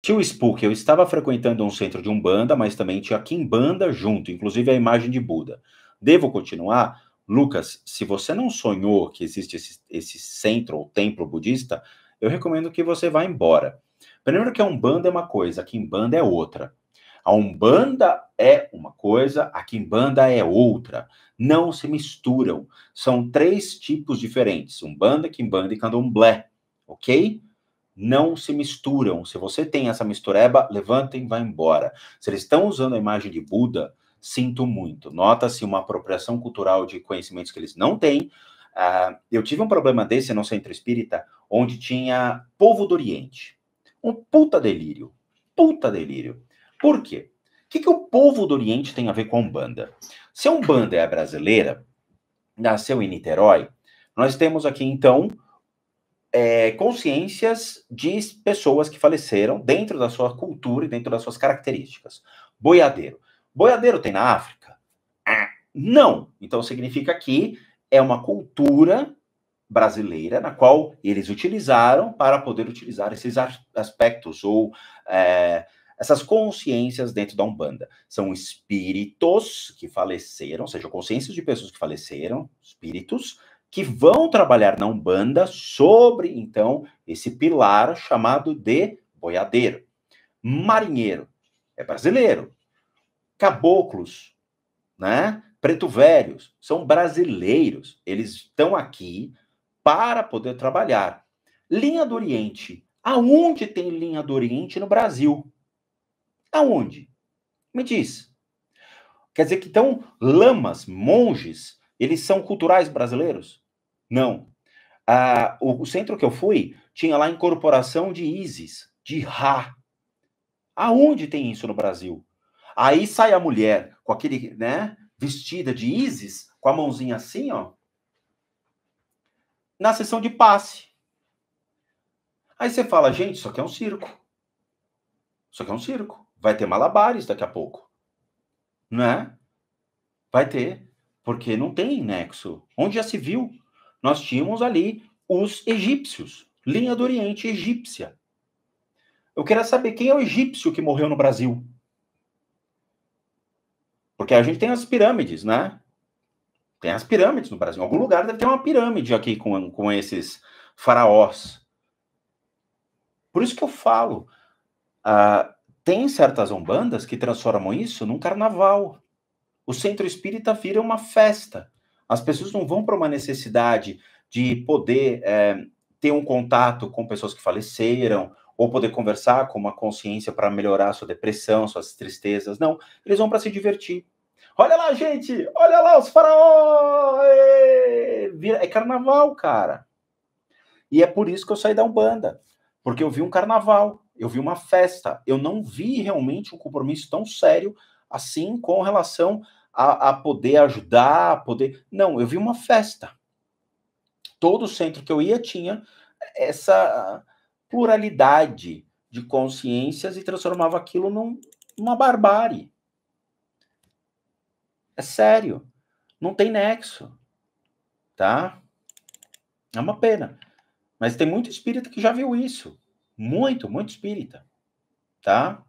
Tio o Spook, eu estava frequentando um centro de Umbanda, mas também tinha Kimbanda junto, inclusive a imagem de Buda. Devo continuar? Lucas, se você não sonhou que existe esse, esse centro ou templo budista, eu recomendo que você vá embora. Primeiro que a Umbanda é uma coisa, a Kimbanda é outra. A Umbanda é uma coisa, a Kimbanda é outra. Não se misturam. São três tipos diferentes: Umbanda, Kimbanda e Candomblé, ok? não se misturam. Se você tem essa mistureba, levantem e vá embora. Se eles estão usando a imagem de Buda, sinto muito. Nota-se uma apropriação cultural de conhecimentos que eles não têm. Uh, eu tive um problema desse no centro espírita, onde tinha povo do Oriente. Um puta delírio. Puta delírio. Por quê? O que, que o povo do Oriente tem a ver com a Umbanda? Se a Umbanda é brasileira, nasceu em Niterói, nós temos aqui então é, consciências de pessoas que faleceram dentro da sua cultura e dentro das suas características. Boiadeiro. Boiadeiro tem na África? não. Então significa que é uma cultura brasileira na qual eles utilizaram para poder utilizar esses aspectos ou é, essas consciências dentro da Umbanda. São espíritos que faleceram, ou seja, consciências de pessoas que faleceram, espíritos, que vão trabalhar na Umbanda sobre, então, esse pilar chamado de boiadeiro. Marinheiro é brasileiro. Caboclos, né? Preto velhos são brasileiros. Eles estão aqui para poder trabalhar. Linha do Oriente. Aonde tem linha do Oriente no Brasil? Aonde? Me diz. Quer dizer que então lamas, monges, eles são culturais brasileiros? Não. Ah, o, centro que eu fui tinha lá incorporação de ISIS, de Ra. Aonde tem isso no Brasil? Aí sai a mulher com aquele, né, vestida de ISIS, com a mãozinha assim, ó, na sessão de passe. Aí você fala, gente, isso aqui é um circo. Isso aqui é um circo. Vai ter malabares daqui a pouco. Né? Vai ter. Porque não tem nexo. Onde já se viu? Nós tínhamos ali os egípcios, linha do Oriente egípcia. Eu queria saber quem é o egípcio que morreu no Brasil. Porque a gente tem as pirâmides, né? Tem as pirâmides no Brasil. Em algum lugar deve ter uma pirâmide aqui com, com esses faraós. Por isso que eu falo. Ah, tem certas umbandas que transformam isso num carnaval. O centro espírita vira uma festa. As pessoas não vão para uma necessidade de poder é, ter um contato com pessoas que faleceram ou poder conversar com uma consciência para melhorar sua depressão, suas tristezas. Não, eles vão para se divertir. Olha lá, gente! Olha lá os faraós! É carnaval, cara. E é por isso que eu saí da Umbanda. Porque eu vi um carnaval, eu vi uma festa. Eu não vi realmente um compromisso tão sério assim com relação a, a poder ajudar, a poder. Não, eu vi uma festa. Todo centro que eu ia tinha essa pluralidade de consciências e transformava aquilo num, numa barbárie. É sério. Não tem nexo. Tá? É uma pena. Mas tem muito espírita que já viu isso. Muito, muito espírita. Tá?